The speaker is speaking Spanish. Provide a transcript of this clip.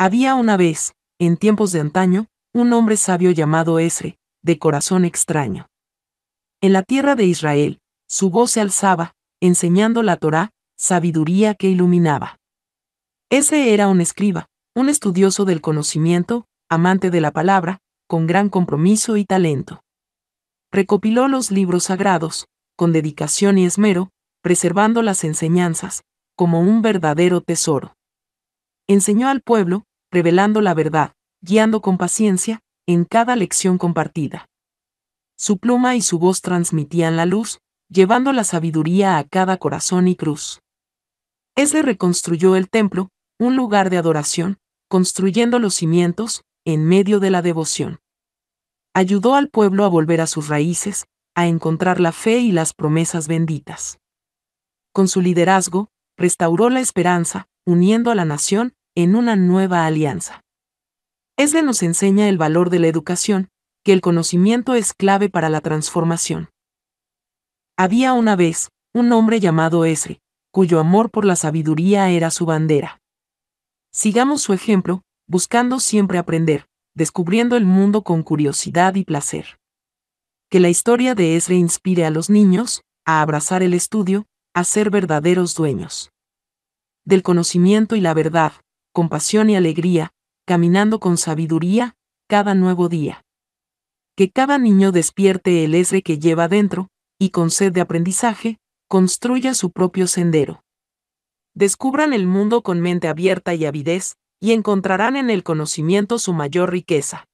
Había una vez, en tiempos de antaño, un hombre sabio llamado Esre, de corazón extraño. En la tierra de Israel, su voz se alzaba, enseñando la Torá, sabiduría que iluminaba. Ese era un escriba, un estudioso del conocimiento, amante de la palabra, con gran compromiso y talento. Recopiló los libros sagrados, con dedicación y esmero, preservando las enseñanzas, como un verdadero tesoro. Enseñó al pueblo, revelando la verdad, guiando con paciencia, en cada lección compartida. Su pluma y su voz transmitían la luz, llevando la sabiduría a cada corazón y cruz. Esle reconstruyó el templo, un lugar de adoración, construyendo los cimientos, en medio de la devoción. Ayudó al pueblo a volver a sus raíces, a encontrar la fe y las promesas benditas. Con su liderazgo, restauró la esperanza, uniendo a la nación, en una nueva alianza. Esre nos enseña el valor de la educación, que el conocimiento es clave para la transformación. Había una vez, un hombre llamado Esre, cuyo amor por la sabiduría era su bandera. Sigamos su ejemplo, buscando siempre aprender, descubriendo el mundo con curiosidad y placer. Que la historia de Esre inspire a los niños, a abrazar el estudio, a ser verdaderos dueños. Del conocimiento y la verdad, compasión y alegría, caminando con sabiduría, cada nuevo día. Que cada niño despierte el esre que lleva dentro, y con sed de aprendizaje, construya su propio sendero. Descubran el mundo con mente abierta y avidez, y encontrarán en el conocimiento su mayor riqueza.